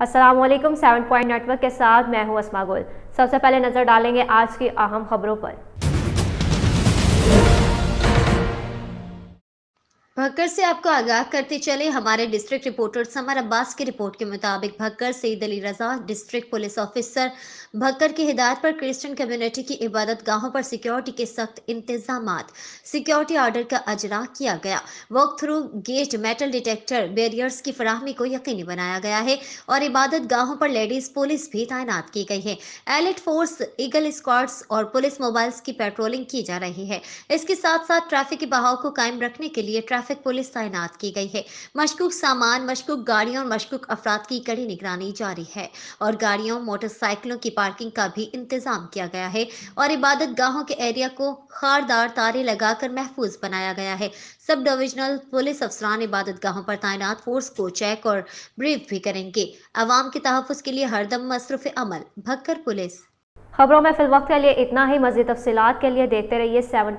Aslam seven point network के साथ मैं हूं असमा गुल सबसे पहले नज़र डालेंगे आज की अहम खबरों पर भक्कर से आपको आगाह करते चले हमारे डिस्ट्रिक्ट रिपोर्टर समर अब्बास की रिपोर्ट के मुताबिक Bhakkar Saeed Ali Raza district police officer Bhakkar की हिदायत पर क्रिश्चियन कम्युनिटी की इबादत गाहों पर सिक्योरिटी के सख्त इंतजाम सिक्योरिटी ऑर्डर का अजरा किया गया walk through gate metal detector barriers की फराहमी को यकीनी बनाया गया है और इबादत गाहों पर लेडीज पुलिस भी तैनात की गई है एलिट फोर्स ईगल स्क्वाड्स और पुलिस मोबाइल्स की पेट्रोलिंग की जा रही है इसके साथ साथ ट्रैफिक के बहाव को कायम रखने के लिए ट्रैफिक पुलिस तैनात की गई है मशकूक सामान मशकूक गाड़ियों और मशकूक अफराद की कड़ी निगरानी जारी है और गाड़ियों मोटरसाइकिलों की पार्किंग का भी इंतजाम किया गया है और इबादत गाहों के एरिया को खारदार तारे लगाकर महफूज बनाया गया है सब डिविजनल पुलिस अफसरान इबादत गाहों पर तैनात फोर्स को चेक और ब्रीफ भी करेंगे आवाम के तहफ़ के लिए हरदम मसरूफ अमल भक्कर पुलिस खबरों में फिल वक्त के लिए इतना ही मजीद तफसीत के लिए देखते रहिए सेवन